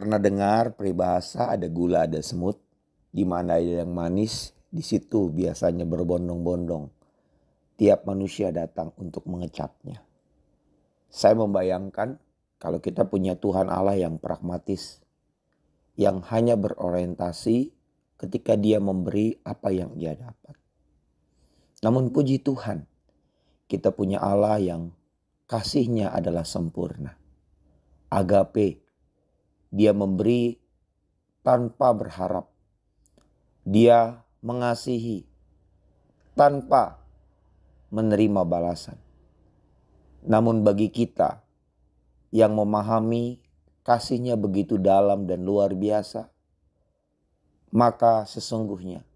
pernah dengar peribahasa ada gula ada semut di mana ada yang manis di situ biasanya berbondong-bondong tiap manusia datang untuk mengecapnya saya membayangkan kalau kita punya Tuhan Allah yang pragmatis yang hanya berorientasi ketika dia memberi apa yang dia dapat namun puji Tuhan kita punya Allah yang kasihnya adalah sempurna agape dia memberi tanpa berharap. Dia mengasihi tanpa menerima balasan. Namun bagi kita yang memahami kasihnya begitu dalam dan luar biasa, maka sesungguhnya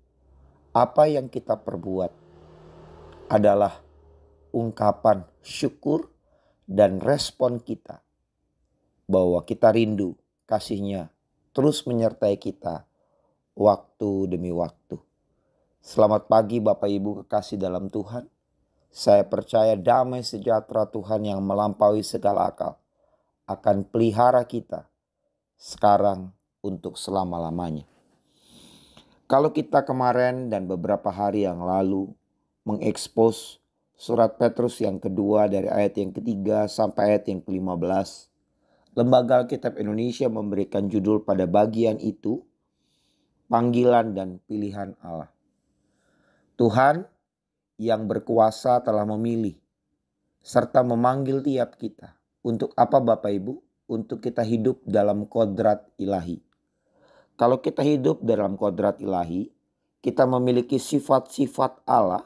apa yang kita perbuat adalah ungkapan syukur dan respon kita bahwa kita rindu kasihnya terus menyertai kita waktu demi waktu. Selamat pagi Bapak Ibu kekasih dalam Tuhan. Saya percaya damai sejahtera Tuhan yang melampaui segala akal akan pelihara kita sekarang untuk selama-lamanya. Kalau kita kemarin dan beberapa hari yang lalu mengekspos surat Petrus yang kedua dari ayat yang ketiga sampai ayat yang kelima belas. Lembaga Alkitab Indonesia memberikan judul pada bagian itu panggilan dan pilihan Allah. Tuhan yang berkuasa telah memilih serta memanggil tiap kita. Untuk apa Bapak Ibu? Untuk kita hidup dalam kodrat ilahi. Kalau kita hidup dalam kodrat ilahi, kita memiliki sifat-sifat Allah,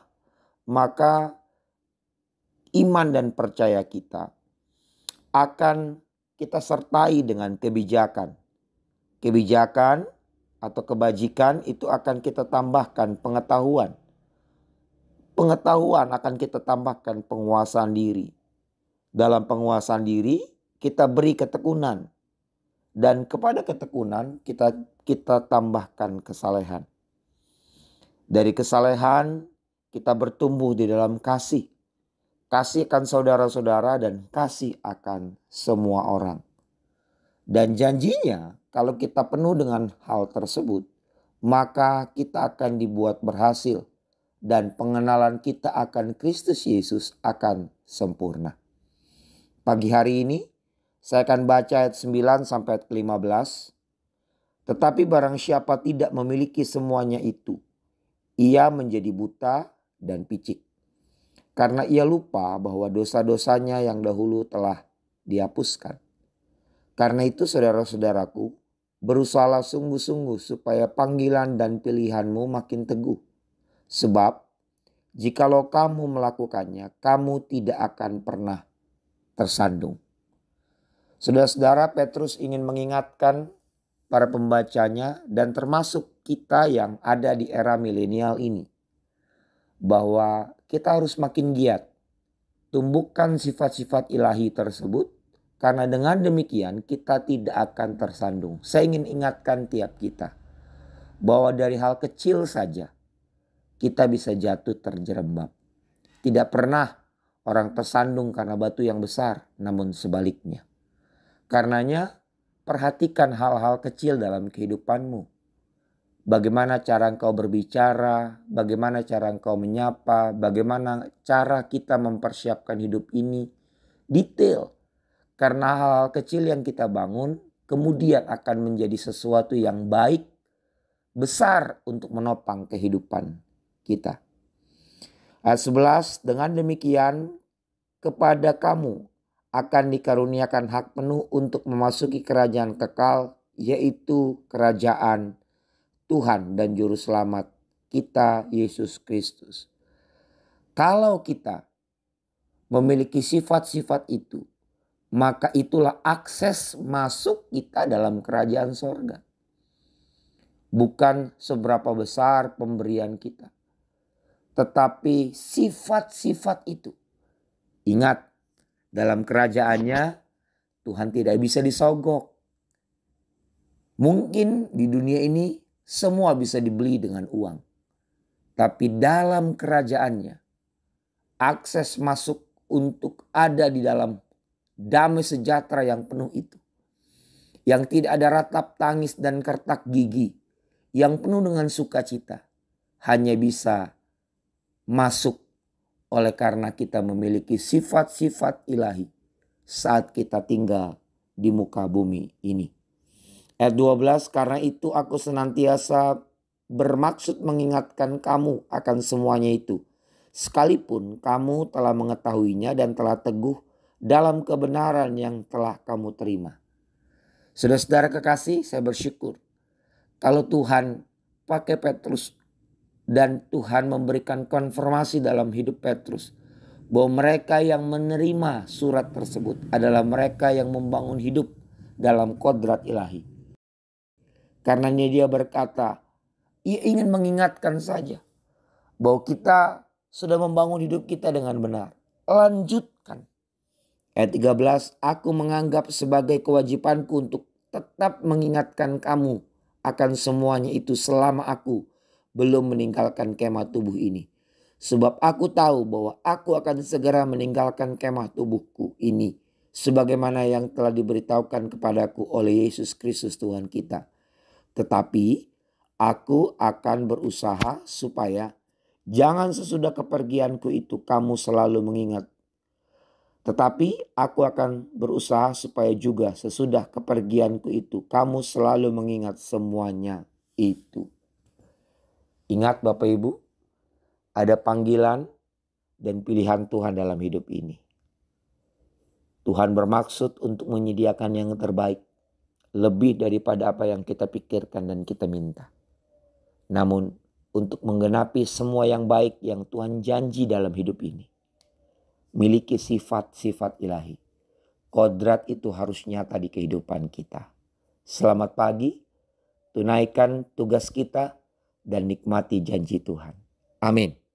maka iman dan percaya kita akan kita sertai dengan kebijakan. Kebijakan atau kebajikan itu akan kita tambahkan pengetahuan. Pengetahuan akan kita tambahkan penguasaan diri. Dalam penguasaan diri, kita beri ketekunan. Dan kepada ketekunan kita kita tambahkan kesalehan. Dari kesalehan kita bertumbuh di dalam kasih. Kasihkan saudara-saudara dan kasih akan semua orang. Dan janjinya kalau kita penuh dengan hal tersebut, maka kita akan dibuat berhasil dan pengenalan kita akan Kristus Yesus akan sempurna. Pagi hari ini saya akan baca ayat 9 sampai ayat 15. Tetapi barang siapa tidak memiliki semuanya itu, ia menjadi buta dan picik karena ia lupa bahwa dosa-dosanya yang dahulu telah dihapuskan. Karena itu saudara-saudaraku, berusahalah sungguh-sungguh supaya panggilan dan pilihanmu makin teguh. Sebab, jikalau kamu melakukannya, kamu tidak akan pernah tersandung. Saudara-saudara, Petrus ingin mengingatkan para pembacanya dan termasuk kita yang ada di era milenial ini – bahwa kita harus makin giat tumbuhkan sifat-sifat ilahi tersebut karena dengan demikian kita tidak akan tersandung. Saya ingin ingatkan tiap kita bahwa dari hal kecil saja kita bisa jatuh terjerembab. Tidak pernah orang tersandung karena batu yang besar, namun sebaliknya. Karenanya, perhatikan hal-hal kecil dalam kehidupanmu bagaimana cara engkau berbicara, bagaimana cara engkau menyapa, bagaimana cara kita mempersiapkan hidup ini. Detail. Karena hal-hal kecil yang kita bangun kemudian akan menjadi sesuatu yang baik, besar untuk menopang kehidupan kita. Ayat 11, dengan demikian kepada kamu akan dikaruniakan hak penuh untuk memasuki kerajaan kekal yaitu kerajaan Tuhan dan Juru Selamat kita, Yesus Kristus. Kalau kita memiliki sifat-sifat itu, maka itulah akses masuk kita dalam kerajaan sorga. Bukan seberapa besar pemberian kita. Tetapi sifat-sifat itu. Ingat, dalam kerajaannya Tuhan tidak bisa disogok. Mungkin di dunia ini semua bisa dibeli dengan uang. Tapi dalam kerajaannya, akses masuk untuk ada di dalam damai sejahtera yang penuh itu. Yang tidak ada ratap tangis dan kertak gigi. Yang penuh dengan sukacita. Hanya bisa masuk oleh karena kita memiliki sifat-sifat ilahi saat kita tinggal di muka bumi ini. Ayat 12, karena itu aku senantiasa bermaksud mengingatkan kamu akan semuanya itu. Sekalipun kamu telah mengetahuinya dan telah teguh dalam kebenaran yang telah kamu terima. Saudara-saudara kekasih, saya bersyukur. Kalau Tuhan pakai Petrus dan Tuhan memberikan konfirmasi dalam hidup Petrus bahwa mereka yang menerima surat tersebut adalah mereka yang membangun hidup dalam kodrat ilahi. Karenanya dia berkata, ia ingin mengingatkan saja bahwa kita sudah membangun hidup kita dengan benar. Lanjutkan. Ayat 13, aku menganggap sebagai kewajibanku untuk tetap mengingatkan kamu akan semuanya itu selama aku belum meninggalkan kemah tubuh ini. Sebab aku tahu bahwa aku akan segera meninggalkan kemah tubuhku ini sebagaimana yang telah diberitahukan kepadaku oleh Yesus Kristus Tuhan kita tetapi aku akan berusaha supaya jangan sesudah kepergianku itu kamu selalu mengingat. Tetapi aku akan berusaha supaya juga sesudah kepergianku itu kamu selalu mengingat semuanya itu. Ingat Bapak Ibu, ada panggilan dan pilihan Tuhan dalam hidup ini. Tuhan bermaksud untuk menyediakan yang terbaik lebih daripada apa yang kita pikirkan dan kita minta. Namun, untuk menggenapi semua yang baik yang Tuhan janji dalam hidup ini, miliki sifat-sifat ilahi. Kodrat itu harus nyata di kehidupan kita. Selamat pagi, tunaikan tugas kita, dan nikmati janji Tuhan. Amin.